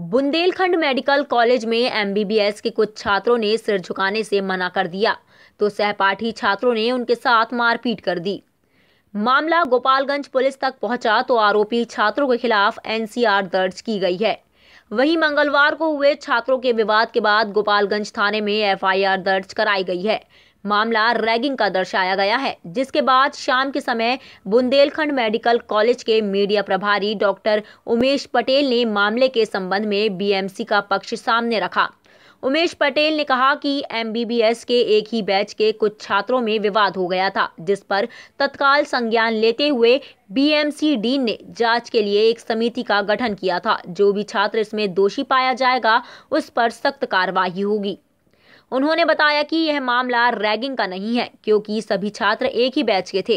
Bundelkhand medical college में MBBS के कुछ छात्रों ने सिर झुकाने से मना कर दिया तो सहपाठी छात्रों ने उनके साथ मारपीट कर दी मामला गोपालगंज पुलिस तक पहुंचा तो आरोपी छात्रों के खिलाफ एनसीआर दर्ज की गई है वहीं मंगलवार को हुए छात्रों के विवाद के बाद गोपालगंज थाने में एफआईआर दर्ज कराई गई है मामला रैगिंग का दर्शाया गया है जिसके बाद शाम के समय बुंदेलखंड मेडिकल कॉलेज के मीडिया प्रभारी डॉक्टर उमेश पटेल ने मामले के संबंध में बीएमसी का पक्ष सामने रखा उमेश पटेल ने कहा कि एमबीबीएस के एक ही बैच के कुछ छात्रों में विवाद हो गया था जिस पर तत्काल संज्ञान लेते हुए बीएमसी डीन ने जांच के लिए एक समिति का गठन किया था जो भी छात्र इसमें दोषी पाया जाएगा उस पर सख्त कार्रवाई होगी उन्होंने बताया कि यह मामला रैगिंग का नहीं है क्योंकि सभी छात्र एक ही बैच के थे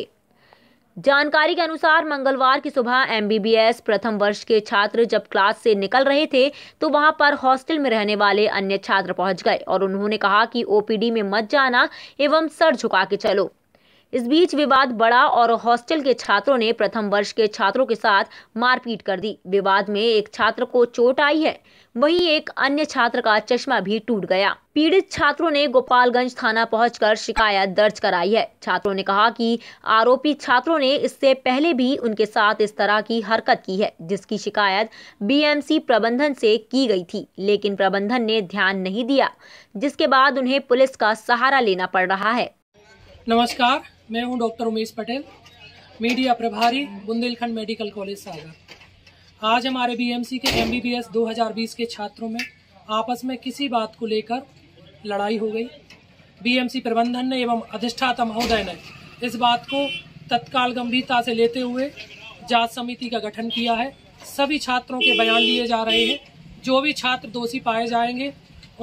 जानकारी के अनुसार मंगलवार की सुबह एमबीबीएस प्रथम वर्ष के छात्र जब क्लास से निकल रहे थे तो वहां पर हॉस्टल में रहने वाले अन्य छात्र पहुंच गए और उन्होंने कहा कि ओपीडी में मत जाना एवं सर झुका के चलो इस बीच विवाद बड़ा और हॉस्टल के छात्रों ने प्रथम वर्ष के छात्रों के साथ मारपीट कर दी विवाद में एक छात्र को चोट आई है वहीं एक अन्य छात्र का चश्मा भी टूट गया पीड़ित छात्रों ने गोपालगंज थाना पहुंचकर शिकायत दर्ज कराई है छात्रों ने कहा कि आरोपी छात्रों ने इससे पहले भी उनके साथ इस तरह की हरकत की है जिसकी शिकायत बीएमसी प्रबंधन से की गई थी लेकिन प्रबंधन ने ध्यान नहीं दिया जिसके बाद उन्हें पुलिस का सहारा लेना पड़ रहा है नमस्कार मैं हूं डॉक्टर उमेश पटेल मीडिया प्रभारी बुंदेलखंड मेडिकल कॉलेज सागर आज हमारे बीएमसी के एमबीबीएस 2020 के छात्रों में आपस में किसी बात को लेकर लड़ाई हो गई बीएमसी प्रबंधन ने एवं अधिष्ठाता महोदय ने इस बात को तत्काल गंभीरता से लेते हुए जांच समिति का गठन किया है सभी छात्रों के बयान लिए जा रहे हैं जो भी छात्र दोषी पाए जाएंगे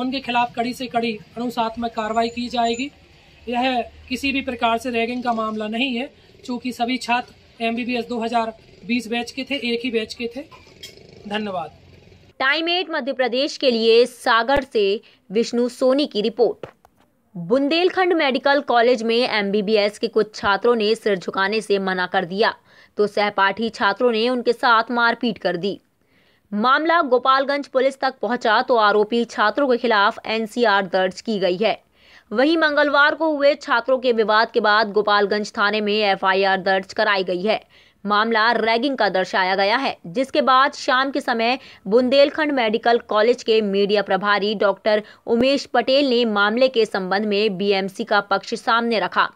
उनके खिलाफ कड़ी से कड़ी अनुसात्मक कार्रवाई की जाएगी यह किसी भी प्रकार से रैगिंग का मामला नहीं है चूँकि सभी छात्र एम बी बी एस दो हजार बीस बैच के थे एक ही बैच के थे धन्यवाद टाइम एट मध्य प्रदेश के लिए सागर से विष्णु सोनी की रिपोर्ट बुंदेलखंड मेडिकल कॉलेज में एमबीबीएस के कुछ छात्रों ने सिर झुकाने से मना कर दिया तो सहपाठी छात्रों ने उनके साथ मारपीट कर दी मामला गोपालगंज पुलिस तक पहुंचा तो आरोपी छात्रों के खिलाफ एनसीआर दर्ज की गई है वहीं मंगलवार को हुए छात्रों के विवाद के बाद गोपालगंज थाने में एफआईआर दर्ज कराई गई है मामला रैगिंग का दर्शाया गया है जिसके बाद शाम के समय बुंदेलखंड मेडिकल कॉलेज के मीडिया प्रभारी डॉक्टर उमेश पटेल ने मामले के संबंध में बीएमसी का पक्ष सामने रखा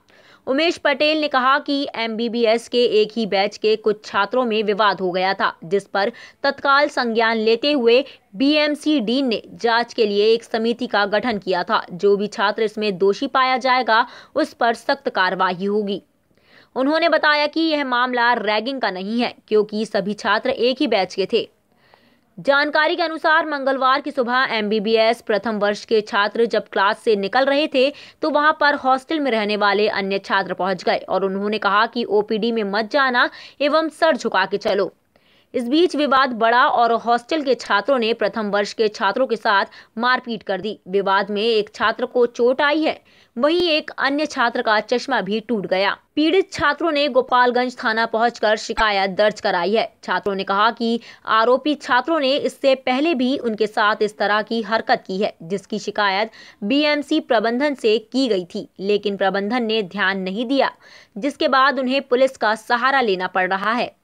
उमेश पटेल ने कहा कि एमबीबीएस के एक ही बैच के कुछ छात्रों में विवाद हो गया था जिस पर तत्काल संज्ञान लेते हुए बीएमसी डीन ने जांच के लिए एक समिति का गठन किया था जो भी छात्र इसमें दोषी पाया जाएगा उस पर सख्त कार्रवाई होगी उन्होंने बताया कि यह मामला रैगिंग का नहीं है क्योंकि सभी छात्र एक ही बैच के थे जानकारी के अनुसार मंगलवार की सुबह एमबीबीएस प्रथम वर्ष के छात्र जब क्लास से निकल रहे थे तो वहां पर हॉस्टल में रहने वाले अन्य छात्र पहुंच गए और उन्होंने कहा कि ओपीडी में मत जाना एवं सर झुका के चलो इस बीच विवाद बड़ा और हॉस्टल के छात्रों ने प्रथम वर्ष के छात्रों के साथ मारपीट कर दी विवाद में एक छात्र को चोट आई है वहीं एक अन्य छात्र का चश्मा भी टूट गया पीड़ित छात्रों ने गोपालगंज थाना पहुंचकर शिकायत दर्ज कराई है छात्रों ने कहा कि आरोपी छात्रों ने इससे पहले भी उनके साथ इस तरह की हरकत की है जिसकी शिकायत बीएमसी प्रबंधन से की गई थी लेकिन प्रबंधन ने ध्यान नहीं दिया जिसके बाद उन्हें पुलिस का सहारा लेना पड़ रहा है